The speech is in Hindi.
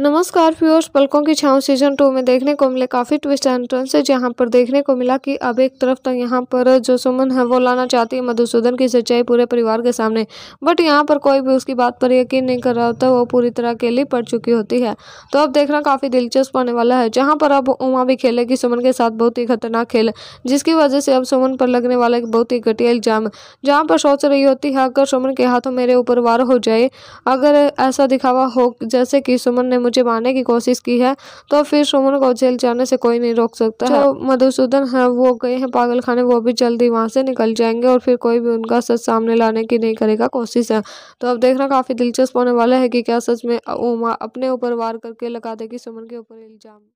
नमस्कार फ्यूअर्स पलकों की छांव सीजन टू में देखने को मिले काफ़ी ट्विस्ट एंट्रेंस है जहाँ पर देखने को मिला कि अब एक तरफ तो यहाँ पर जो सुमन है वो लाना चाहती है मधुसूदन की सच्चाई पूरे परिवार के सामने बट यहाँ पर कोई भी उसकी बात पर यकीन नहीं कर रहा होता वो पूरी तरह अकेली पड़ चुकी होती है तो अब देखना काफ़ी दिलचस्प होने वाला है जहाँ पर अब उमा भी खेलेगी सुमन के साथ बहुत ही खतरनाक खेल जिसकी वजह से अब सुमन पर लगने वाला एक बहुत ही घटिया इल्जाम जहाँ पर सोच रही होती है अगर सुमन के हाथों मेरे ऊपर वार हो जाए अगर ऐसा दिखावा हो जैसे कि सुमन ने मुझे मारने की कोशिश की है तो फिर सुमन को जेल जाने से कोई नहीं रोक सकता है मधुसूदन है हाँ, वो गए हैं पागल खाने वो भी जल्दी वहाँ से निकल जाएंगे और फिर कोई भी उनका सच सामने लाने की नहीं करेगा कोशिश है तो अब देखना काफ़ी दिलचस्प होने वाला है कि क्या सच में उमा अपने ऊपर वार करके लगा देगी सुमन के ऊपर इल्ज़ाम